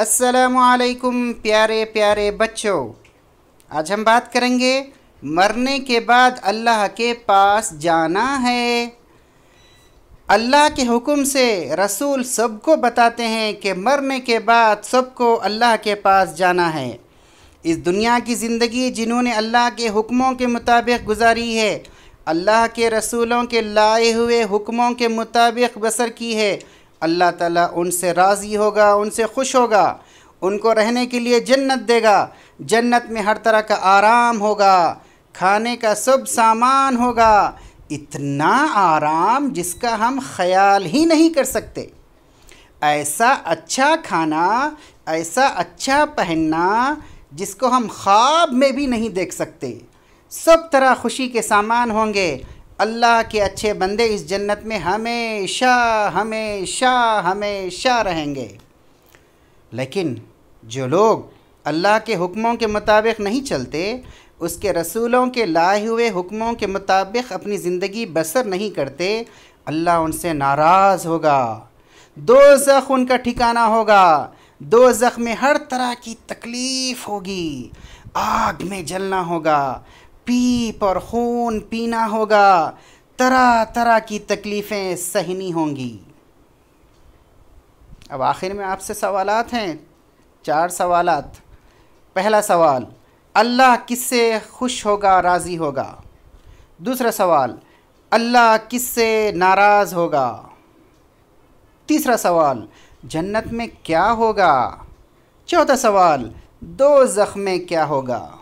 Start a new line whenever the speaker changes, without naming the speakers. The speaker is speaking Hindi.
असलकुम प्यारे प्यारे बच्चों आज हम बात करेंगे मरने के बाद अल्लाह के पास जाना है अल्लाह के हुक्म से रसूल सबको बताते हैं कि मरने के बाद सबको अल्लाह के पास जाना है इस दुनिया की ज़िंदगी जिन्होंने अल्लाह के हुक्मों के मुताबिक गुजारी है अल्लाह के रसूलों के लाए हुए हुक्मों के मुताबिक बसर की है अल्लाह ताला उनसे राज़ी होगा उनसे खुश होगा उनको रहने के लिए जन्नत देगा जन्नत में हर तरह का आराम होगा खाने का सब सामान होगा इतना आराम जिसका हम ख्याल ही नहीं कर सकते ऐसा अच्छा खाना ऐसा अच्छा पहनना जिसको हम ख्वाब में भी नहीं देख सकते सब तरह खुशी के सामान होंगे अल्लाह के अच्छे बंदे इस जन्नत में हमेशा हमेशा हमेशा रहेंगे लेकिन जो लोग अल्लाह के हुक्मों के मुताबिक नहीं चलते उसके रसूलों के लाए हुए हुक्मों के मुताबिक अपनी ज़िंदगी बसर नहीं करते अल्लाह उनसे नाराज़ होगा दो जख उनका ठिकाना होगा दो जख में हर तरह की तकलीफ़ होगी आग में जलना होगा पीप और खून पीना होगा तरह तरह की तकलीफ़ें सहनी होंगी अब आखिर में आपसे सवाल हैं चार सवाल पहला सवाल अल्लाह किससे खुश होगा राज़ी होगा दूसरा सवाल अल्लाह किससे नाराज़ होगा तीसरा सवाल जन्नत में क्या होगा चौथा सवाल दो ज़ख्म में क्या होगा